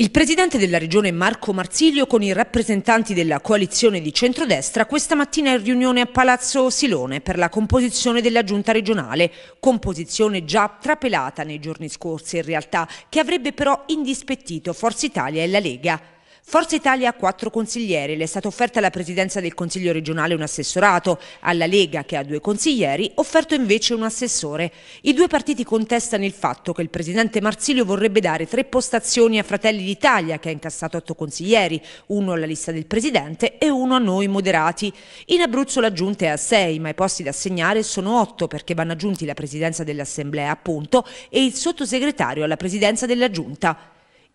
Il presidente della regione Marco Marsilio con i rappresentanti della coalizione di centrodestra questa mattina in riunione a Palazzo Silone per la composizione della giunta regionale, composizione già trapelata nei giorni scorsi in realtà, che avrebbe però indispettito Forza Italia e la Lega. Forza Italia ha quattro consiglieri, le è stata offerta alla presidenza del Consiglio regionale un assessorato, alla Lega che ha due consiglieri, offerto invece un assessore. I due partiti contestano il fatto che il presidente Marsilio vorrebbe dare tre postazioni a Fratelli d'Italia che ha incassato otto consiglieri, uno alla lista del presidente e uno a noi moderati. In Abruzzo la giunta è a sei, ma i posti da assegnare sono otto perché vanno aggiunti la presidenza dell'assemblea appunto e il sottosegretario alla presidenza della giunta.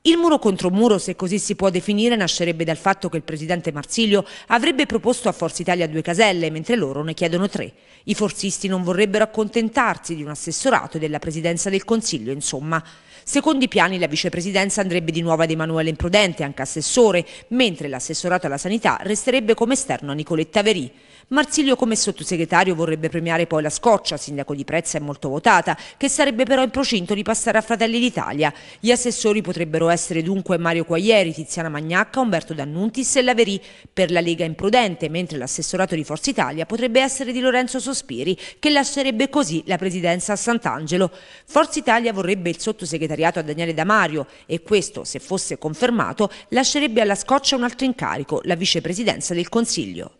Il muro contro muro, se così si può definire, nascerebbe dal fatto che il presidente Marsilio avrebbe proposto a Forza Italia due caselle, mentre loro ne chiedono tre. I forzisti non vorrebbero accontentarsi di un assessorato e della presidenza del Consiglio, insomma. Secondo i piani la vicepresidenza andrebbe di nuovo ad Emanuele Imprudente, anche assessore, mentre l'assessorato alla sanità resterebbe come esterno a Nicoletta Verì. Marsilio come sottosegretario vorrebbe premiare poi la Scoccia, sindaco di Prezza e molto votata, che sarebbe però in procinto di passare a Fratelli d'Italia. Gli assessori potrebbero essere dunque Mario Quaglieri, Tiziana Magnacca, Umberto D'Annuntis e Laverì per la Lega Imprudente, mentre l'assessorato di Forza Italia potrebbe essere di Lorenzo Sospiri, che lascerebbe così la presidenza a Sant'Angelo. Forza Italia vorrebbe il sottosegretariato a Daniele Damario e questo, se fosse confermato, lascerebbe alla Scoccia un altro incarico, la vicepresidenza del Consiglio.